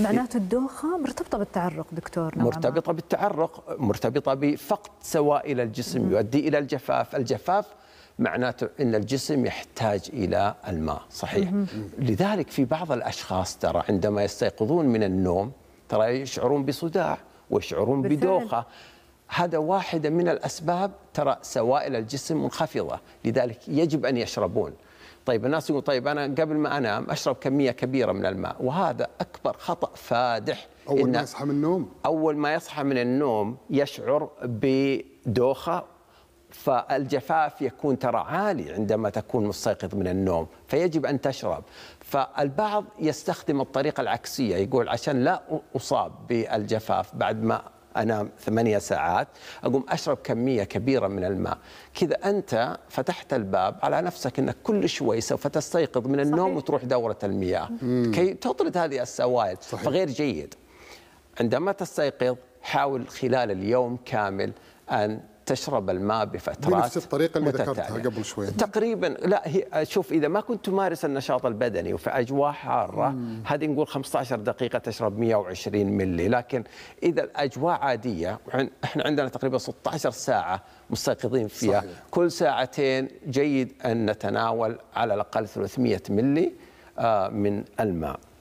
معناته الدوخة مرتبطة بالتعرق دكتور نوعا مرتبطة ما. بالتعرق مرتبطة بفقد سوائل الجسم يؤدي إلى الجفاف الجفاف معناته أن الجسم يحتاج إلى الماء صحيح لذلك في بعض الأشخاص ترى عندما يستيقظون من النوم ترى يشعرون بصداع ويشعرون بدوخة هذا واحدة من الأسباب ترى سوائل الجسم منخفضة لذلك يجب أن يشربون طيب الناس يقول طيب أنا قبل ما أنام أشرب كمية كبيرة من الماء وهذا أكبر خطأ فادح أول ما يصحى من النوم أول ما يصحى من النوم يشعر بدوخة فالجفاف يكون ترى عالي عندما تكون مستيقظ من النوم فيجب أن تشرب فالبعض يستخدم الطريقة العكسية يقول عشان لا أصاب بالجفاف بعد ما أنام ثمانية ساعات أقوم أشرب كمية كبيرة من الماء كذا أنت فتحت الباب على نفسك أنك كل شوي سوف تستيقظ من النوم صحيح. وتروح دورة المياه مم. كي تطرد هذه السوائل صحيح. فغير جيد عندما تستيقظ حاول خلال اليوم كامل أن تشرب الماء بفترات بنفس الطريقه اللي متتالية. ذكرتها قبل شوي تقريبا لا هي شوف اذا ما كنت تمارس النشاط البدني وفي اجواء حاره هذه نقول 15 دقيقه تشرب 120 ملي لكن اذا الاجواء عاديه احنا عندنا تقريبا 16 ساعه مستيقظين فيها صحيح. كل ساعتين جيد ان نتناول على الاقل 300 ملي آه، من الماء